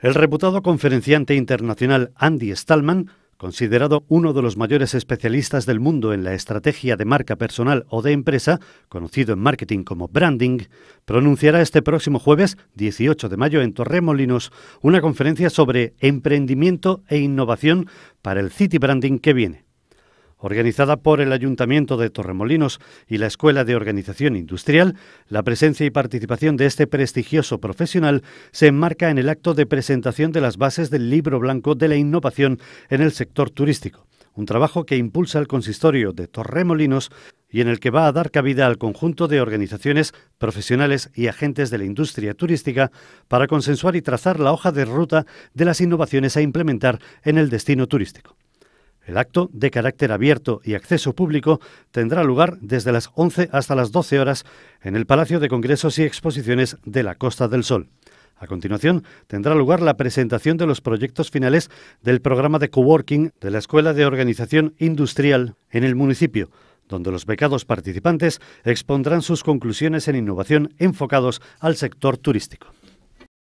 El reputado conferenciante internacional Andy Stallman, considerado uno de los mayores especialistas del mundo en la estrategia de marca personal o de empresa, conocido en marketing como branding, pronunciará este próximo jueves 18 de mayo en Torremolinos una conferencia sobre emprendimiento e innovación para el City Branding que viene. Organizada por el Ayuntamiento de Torremolinos y la Escuela de Organización Industrial, la presencia y participación de este prestigioso profesional se enmarca en el acto de presentación de las bases del Libro Blanco de la Innovación en el sector turístico, un trabajo que impulsa el consistorio de Torremolinos y en el que va a dar cabida al conjunto de organizaciones, profesionales y agentes de la industria turística para consensuar y trazar la hoja de ruta de las innovaciones a implementar en el destino turístico. El acto, de carácter abierto y acceso público, tendrá lugar desde las 11 hasta las 12 horas en el Palacio de Congresos y Exposiciones de la Costa del Sol. A continuación, tendrá lugar la presentación de los proyectos finales del programa de coworking de la Escuela de Organización Industrial en el municipio, donde los becados participantes expondrán sus conclusiones en innovación enfocados al sector turístico.